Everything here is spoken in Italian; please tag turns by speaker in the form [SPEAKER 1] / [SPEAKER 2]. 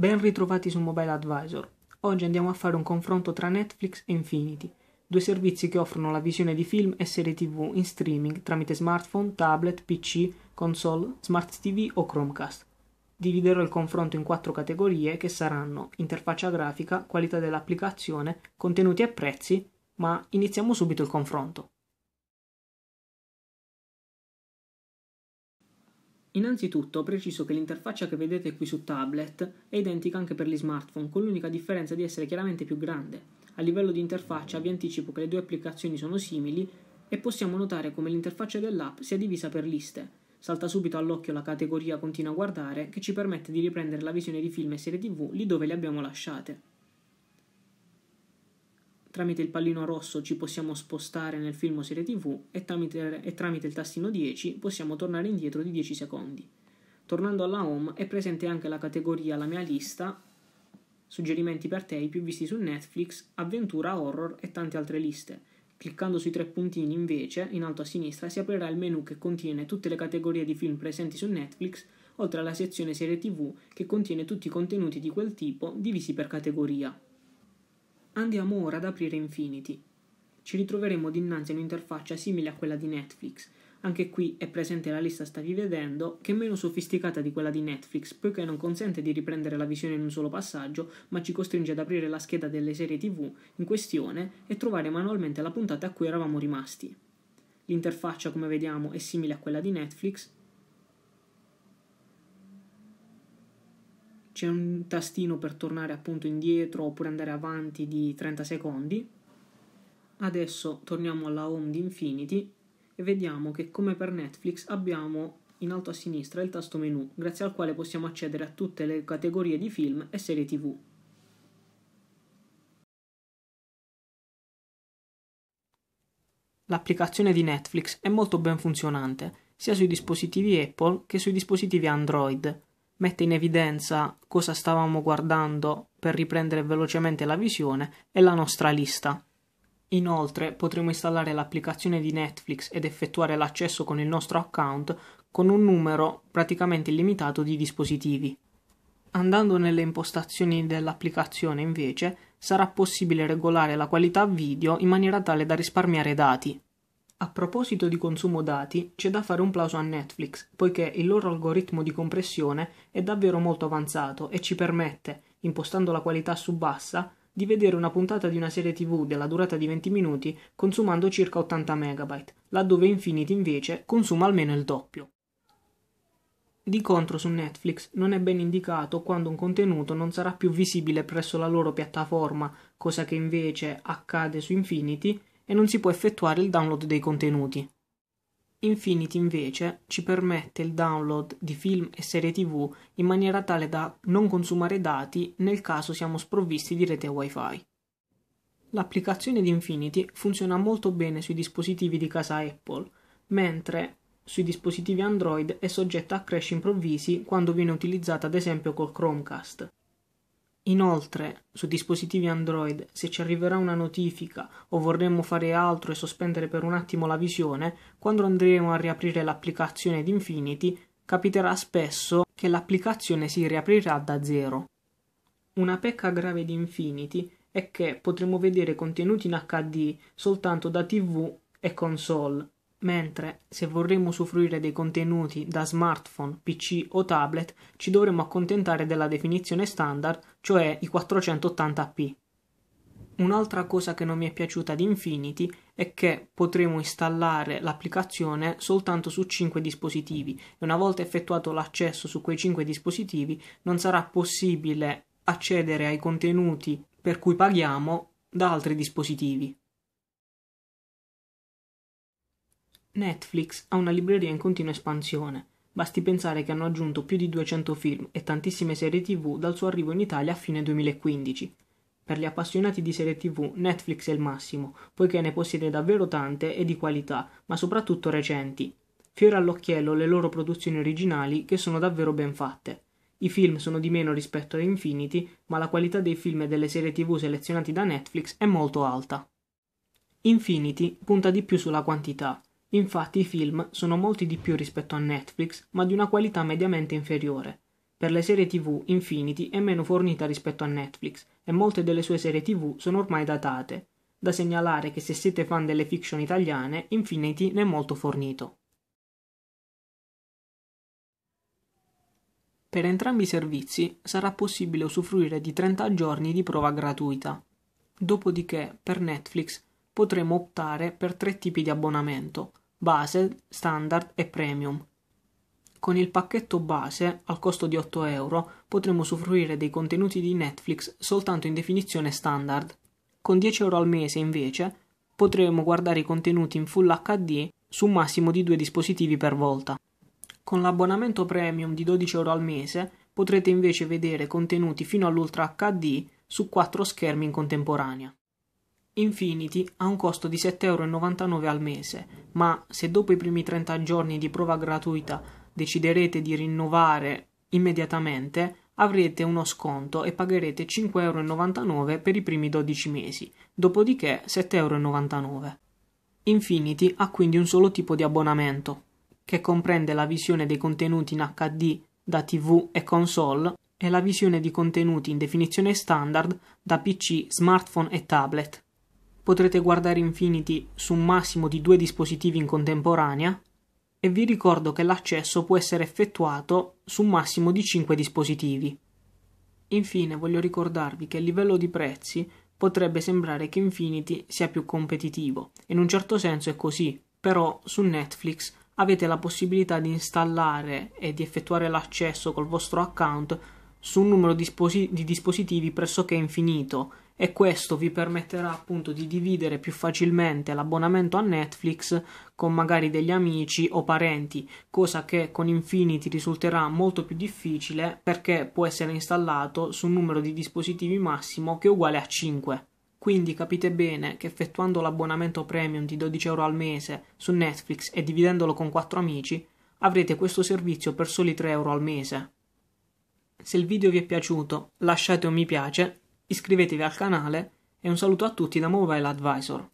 [SPEAKER 1] Ben ritrovati su Mobile Advisor. Oggi andiamo a fare un confronto tra Netflix e Infinity, due servizi che offrono la visione di film e serie TV in streaming tramite smartphone, tablet, PC, console, smart TV o Chromecast. Dividerò il confronto in quattro categorie che saranno interfaccia grafica, qualità dell'applicazione, contenuti e prezzi, ma iniziamo subito il confronto. Innanzitutto preciso che l'interfaccia che vedete qui su tablet è identica anche per gli smartphone, con l'unica differenza di essere chiaramente più grande. A livello di interfaccia vi anticipo che le due applicazioni sono simili e possiamo notare come l'interfaccia dell'app sia divisa per liste. Salta subito all'occhio la categoria Continua a guardare che ci permette di riprendere la visione di film e serie tv lì dove le abbiamo lasciate tramite il pallino rosso ci possiamo spostare nel film o serie tv e tramite, e tramite il tastino 10 possiamo tornare indietro di 10 secondi. Tornando alla home è presente anche la categoria La mia lista, suggerimenti per te i più visti su Netflix, avventura, horror e tante altre liste. Cliccando sui tre puntini invece, in alto a sinistra, si aprirà il menu che contiene tutte le categorie di film presenti su Netflix, oltre alla sezione serie tv che contiene tutti i contenuti di quel tipo divisi per categoria. Andiamo ora ad aprire Infinity. Ci ritroveremo dinanzi a un'interfaccia simile a quella di Netflix. Anche qui è presente la lista stavi vedendo, che è meno sofisticata di quella di Netflix, poiché non consente di riprendere la visione in un solo passaggio, ma ci costringe ad aprire la scheda delle serie TV in questione e trovare manualmente la puntata a cui eravamo rimasti. L'interfaccia, come vediamo, è simile a quella di Netflix, c'è un tastino per tornare appunto indietro oppure andare avanti di 30 secondi. Adesso torniamo alla home di Infinity e vediamo che come per Netflix abbiamo in alto a sinistra il tasto menu, grazie al quale possiamo accedere a tutte le categorie di film e serie TV. L'applicazione di Netflix è molto ben funzionante, sia sui dispositivi Apple che sui dispositivi Android, mette in evidenza cosa stavamo guardando per riprendere velocemente la visione e la nostra lista. Inoltre potremo installare l'applicazione di Netflix ed effettuare l'accesso con il nostro account con un numero praticamente illimitato di dispositivi. Andando nelle impostazioni dell'applicazione invece sarà possibile regolare la qualità video in maniera tale da risparmiare dati. A proposito di consumo dati, c'è da fare un plauso a Netflix, poiché il loro algoritmo di compressione è davvero molto avanzato e ci permette, impostando la qualità su bassa, di vedere una puntata di una serie TV della durata di 20 minuti consumando circa 80 MB, laddove Infinity invece consuma almeno il doppio. Di contro su Netflix non è ben indicato quando un contenuto non sarà più visibile presso la loro piattaforma, cosa che invece accade su Infinity e non si può effettuare il download dei contenuti. Infinity invece ci permette il download di film e serie TV in maniera tale da non consumare dati nel caso siamo sprovvisti di rete WiFi. L'applicazione di Infinity funziona molto bene sui dispositivi di casa Apple, mentre sui dispositivi Android è soggetta a crash improvvisi quando viene utilizzata ad esempio col Chromecast. Inoltre, su dispositivi Android, se ci arriverà una notifica o vorremmo fare altro e sospendere per un attimo la visione, quando andremo a riaprire l'applicazione di Infinity, capiterà spesso che l'applicazione si riaprirà da zero. Una pecca grave di Infinity è che potremo vedere contenuti in HD soltanto da TV e console, Mentre, se vorremmo usufruire dei contenuti da smartphone, PC o tablet, ci dovremmo accontentare della definizione standard, cioè i 480p. Un'altra cosa che non mi è piaciuta di Infinity è che potremo installare l'applicazione soltanto su 5 dispositivi e una volta effettuato l'accesso su quei 5 dispositivi non sarà possibile accedere ai contenuti per cui paghiamo da altri dispositivi. Netflix ha una libreria in continua espansione. Basti pensare che hanno aggiunto più di 200 film e tantissime serie TV dal suo arrivo in Italia a fine 2015. Per gli appassionati di serie TV, Netflix è il massimo, poiché ne possiede davvero tante e di qualità, ma soprattutto recenti. Fiora all'occhiello le loro produzioni originali, che sono davvero ben fatte. I film sono di meno rispetto a Infinity, ma la qualità dei film e delle serie TV selezionati da Netflix è molto alta. Infinity punta di più sulla quantità, Infatti i film sono molti di più rispetto a Netflix, ma di una qualità mediamente inferiore. Per le serie TV, Infinity è meno fornita rispetto a Netflix e molte delle sue serie TV sono ormai datate. Da segnalare che se siete fan delle fiction italiane, Infinity ne è molto fornito. Per entrambi i servizi sarà possibile usufruire di 30 giorni di prova gratuita. Dopodiché, per Netflix, potremo optare per tre tipi di abbonamento, base, standard e premium. Con il pacchetto base, al costo di 8 euro, potremo usufruire dei contenuti di Netflix soltanto in definizione standard. Con 10 euro al mese, invece, potremo guardare i contenuti in Full HD su un massimo di due dispositivi per volta. Con l'abbonamento premium di 12 euro al mese potrete invece vedere contenuti fino all'Ultra HD su quattro schermi in contemporanea. Infinity ha un costo di 7,99€ al mese, ma se dopo i primi 30 giorni di prova gratuita deciderete di rinnovare immediatamente, avrete uno sconto e pagherete 5,99€ per i primi 12 mesi, dopodiché 7,99€. Infinity ha quindi un solo tipo di abbonamento, che comprende la visione dei contenuti in HD da TV e console e la visione di contenuti in definizione standard da PC, smartphone e tablet potrete guardare Infinity su un massimo di due dispositivi in contemporanea e vi ricordo che l'accesso può essere effettuato su un massimo di 5 dispositivi. Infine voglio ricordarvi che a livello di prezzi potrebbe sembrare che Infinity sia più competitivo, in un certo senso è così, però su Netflix avete la possibilità di installare e di effettuare l'accesso col vostro account su un numero di dispositivi pressoché infinito e questo vi permetterà appunto di dividere più facilmente l'abbonamento a Netflix con magari degli amici o parenti, cosa che con Infinity risulterà molto più difficile perché può essere installato su un numero di dispositivi massimo che è uguale a 5. Quindi capite bene che effettuando l'abbonamento premium di 12 euro al mese su Netflix e dividendolo con 4 amici, avrete questo servizio per soli 3 euro al mese. Se il video vi è piaciuto, lasciate un mi piace iscrivetevi al canale e un saluto a tutti da Mobile Advisor.